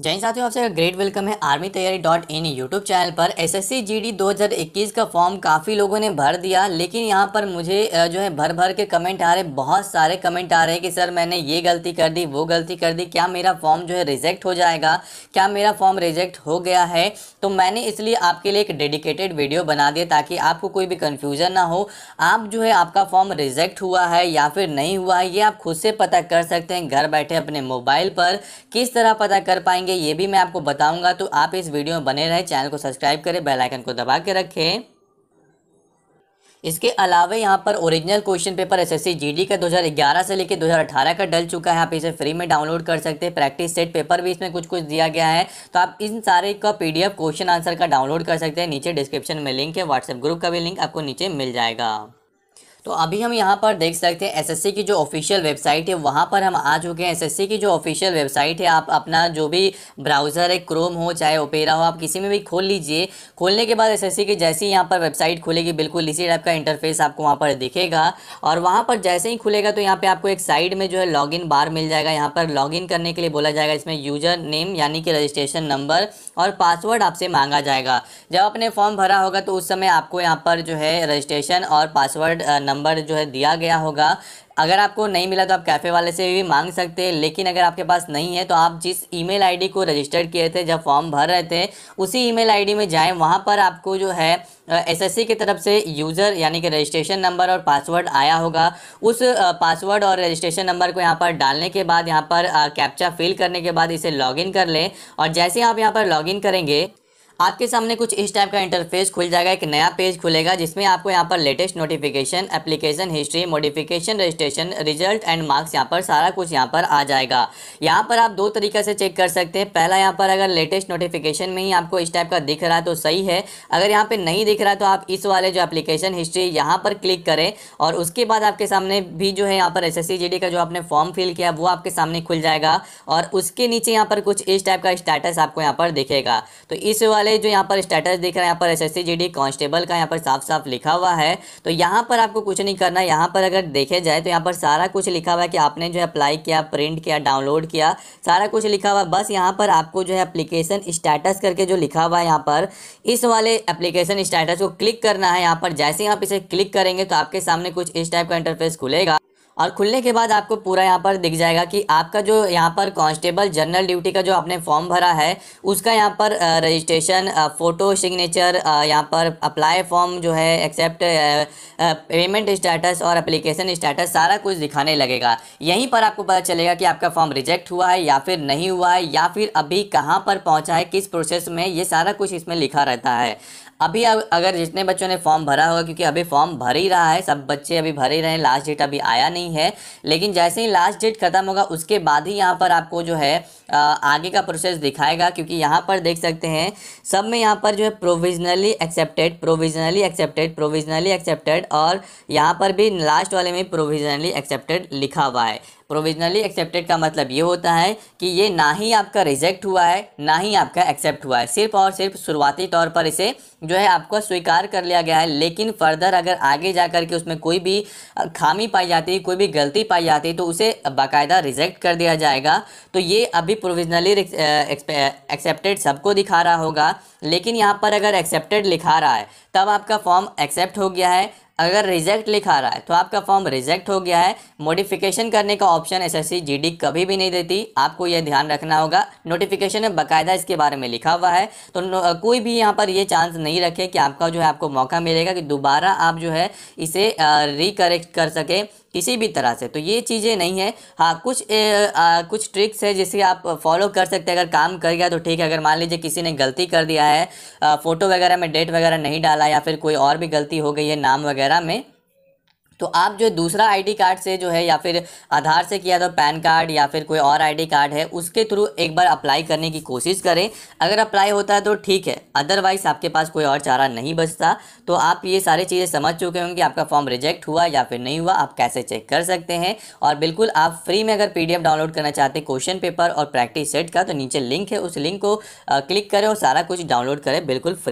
जय साथियों आपसे ग्रेट वेलकम है army Taiyari dot in YouTube channel पर एसएससी जीडी 2021 का फॉर्म काफ़ी लोगों ने भर दिया लेकिन यहाँ पर मुझे जो है भर भर के कमेंट आ रहे बहुत सारे कमेंट आ रहे हैं कि सर मैंने ये गलती कर दी वो गलती कर दी क्या मेरा फॉर्म जो है रिजेक्ट हो जाएगा क्या मेरा फॉर्म रिजेक्ट हो गया है तो मैंने इसलिए आपके लिए एक डेडिकेटेड वीडियो बना दिया ताकि आपको कोई भी कन्फ्यूज़न ना हो आप जो है आपका फॉर्म रिजेक्ट हुआ है या फिर नहीं हुआ है ये आप खुद से पता कर सकते हैं घर बैठे अपने मोबाइल पर किस तरह पता कर पाएंगे जाएंगे ये भी मैं आपको बताऊंगा तो आप इस वीडियो में बने रहें चैनल को सब्सक्राइब करें बेल आइकन को दबा के रखें इसके अलावा यहाँ पर original question paper SSC GD का 2011 से लेकर 2018 का डल चुका है आप इसे फ्री में डाउनलोड कर सकते हैं प्रैक्टिस सेट पेपर भी इसमें कुछ कुछ दिया गया है तो आप इन सारे का पीडीएफ क्वेश्चन आंसर का डाउनलोड कर सकते हैं नीचे डिस्क्रिप्शन में लिंक है व्हाट्सएप ग्रुप का भी लिंक आपको नीचे मिल जाएगा तो अभी हम यहाँ पर देख सकते हैं एसएससी की जो ऑफिशियल वेबसाइट है वहाँ पर हम आ चुके हैं एसएससी की जो ऑफिशियल वेबसाइट है आप अपना जो भी ब्राउज़र है क्रोम हो चाहे ओपेरा हो आप किसी में भी खोल लीजिए खोलने के बाद एसएससी की जैसे ही यहाँ पर वेबसाइट खुलेगी बिल्कुल इसी टाइप का इंटरफेस आपको वहाँ पर दिखेगा और वहाँ पर जैसे ही खुलेगा तो यहाँ पर आपको एक साइड में जो है लॉग बार मिल जाएगा यहाँ पर लॉग करने के लिए बोला जाएगा इसमें यूजर नेम यानी कि रजिस्ट्रेशन नंबर और पासवर्ड आपसे मांगा जाएगा जब आपने फॉर्म भरा होगा तो उस समय आपको यहाँ पर जो है रजिस्ट्रेशन और पासवर्ड नंबर जो है दिया गया होगा अगर आपको नहीं मिला तो आप कैफ़े वाले से भी मांग सकते हैं लेकिन अगर आपके पास नहीं है तो आप जिस ईमेल आईडी को रजिस्टर किए थे जब फॉर्म भर रहे थे उसी ईमेल आईडी में जाएं वहाँ पर आपको जो है एसएससी की तरफ से यूज़र यानी कि रजिस्ट्रेशन नंबर और पासवर्ड आया होगा उस पासवर्ड और रजिस्ट्रेशन नंबर को यहाँ पर डालने के बाद यहाँ पर कैप्चा फिल करने के बाद इसे लॉग कर लें और जैसे आप यहाँ पर लॉगिन करेंगे आपके सामने कुछ इस टाइप का इंटरफेस खुल जाएगा एक नया पेज खुलेगा जिसमें आपको यहाँ पर latest notification application history modification registration result and marks यहाँ पर सारा कुछ यहाँ पर आ जाएगा यहाँ पर आप दो तरीके से चेक कर सकते हैं पहला यहाँ पर अगर लेटेस्ट नोटिफिकेशन में ही आपको इस टाइप का दिख रहा है तो सही है अगर यहाँ पर नहीं दिख रहा तो आप इस वाले जो एप्लीकेशन हिस्ट्री यहाँ पर क्लिक करें और उसके बाद आपके सामने भी जो है यहाँ पर एस एस का जो आपने फॉर्म फिल किया वो आपके सामने खुल जाएगा और उसके नीचे यहाँ पर कुछ इस टाइप का स्टेटस आपको यहाँ पर दिखेगा तो इस वाले गए जो यहाँ पर स्टेटस दिख रहा है यहाँ पर S S C G D constable का यहाँ पर साफ साफ लिखा हुआ है तो यहाँ पर आपको कुछ नहीं करना यहाँ पर अगर देखे जाए तो यहाँ पर सारा कुछ लिखा हुआ है कि आपने जो है अप्लाई किया प्रिंट किया डाउनलोड किया सारा कुछ लिखा हुआ बस यहाँ पर आपको जो है अप्लीकेशन स्टेटस करके जो लिखा हुआ है यहाँ पर इस वाले एप्लीकेशन स्टेटस को क्लिक करना है यहाँ पर जैसे ही आप इसे क्लिक करेंगे तो आपके सामने कुछ इस टाइप का इंटरफेस खुलेगा और खुलने के बाद आपको पूरा यहाँ पर दिख जाएगा कि आपका जो यहाँ पर कांस्टेबल जनरल ड्यूटी का जो आपने फॉर्म भरा है उसका यहाँ पर रजिस्ट्रेशन फ़ोटो सिग्नेचर यहाँ पर अप्लाई फॉर्म जो है एक्सेप्ट पेमेंट स्टेटस और अप्लीकेशन स्टेटस सारा कुछ दिखाने लगेगा यहीं पर आपको पता चलेगा कि आपका फॉर्म रिजेक्ट हुआ है या फिर नहीं हुआ है या फिर अभी कहाँ पर पहुँचा है किस प्रोसेस में ये सारा कुछ इसमें लिखा रहता है अभी अगर जितने बच्चों ने फॉर्म भरा होगा क्योंकि अभी फॉर्म भर ही रहा है सब बच्चे अभी भर ही रहे हैं लास्ट डेट अभी आया नहीं है लेकिन जैसे ही लास्ट डेट खत्म होगा उसके बाद ही यहाँ पर आपको जो है आगे का प्रोसेस दिखाएगा क्योंकि यहाँ पर देख सकते हैं सब में यहाँ पर जो है provisionally accepted provisionally accepted provisionally accepted और यहाँ पर भी लास्ट वाले में प्रोविजनली एक्सेप्टेड लिखा हुआ है प्रोविजनली एक्सेप्टेड का मतलब ये होता है कि ये ना ही आपका रिजेक्ट हुआ है ना ही आपका एक्सेप्ट हुआ है सिर्फ और सिर्फ शुरुआती तौर पर इसे जो है आपको स्वीकार कर लिया गया है लेकिन फर्दर अगर आगे जा कर के उसमें कोई भी खामी पाई जाती है कोई भी गलती पाई जाती है तो उसे बाकायदा रिजेक्ट कर दिया जाएगा तो ये अभी प्रोविजनली एक्सेप्टेड सबको दिखा रहा होगा लेकिन यहाँ पर अगर एक्सेप्टेड लिखा रहा है तब आपका फॉर्म एक्सेप्ट हो गया है अगर रिजेक्ट लिखा रहा है तो आपका फॉर्म रिजेक्ट हो गया है मॉडिफिकेशन करने का ऑप्शन एस एस जीडी कभी भी नहीं देती आपको यह ध्यान रखना होगा नोटिफिकेशन में बाकायदा इसके बारे में लिखा हुआ है तो कोई भी यहाँ पर यह चांस नहीं रखे कि आपका जो है आपको मौका मिलेगा कि दोबारा आप जो है इसे रिकरेक्ट कर सके किसी भी तरह से तो ये चीज़ें नहीं है हाँ कुछ ए, आ, कुछ ट्रिक्स है जिसे आप फॉलो कर सकते हैं अगर काम कर गया तो ठीक है अगर मान लीजिए किसी ने गलती कर दिया है फ़ोटो वगैरह में डेट वगैरह नहीं डाला या फिर कोई और भी गलती हो गई है नाम वगैरह में तो आप जो दूसरा आईडी कार्ड से जो है या फिर आधार से किया तो पैन कार्ड या फिर कोई और आईडी कार्ड है उसके थ्रू एक बार अप्लाई करने की कोशिश करें अगर अप्लाई होता है तो ठीक है अदरवाइज़ आपके पास कोई और चारा नहीं बचता तो आप ये सारी चीज़ें समझ चुके होंगे आपका फॉर्म रिजेक्ट हुआ या फिर नहीं हुआ आप कैसे चेक कर सकते हैं और बिल्कुल आप फ्री में अगर पी डाउनलोड करना चाहते हैं क्वेश्चन पेपर और प्रैक्टिस सेट का तो नीचे लिंक है उस लिंक को क्लिक करें और सारा कुछ डाउनलोड करें बिल्कुल फ्री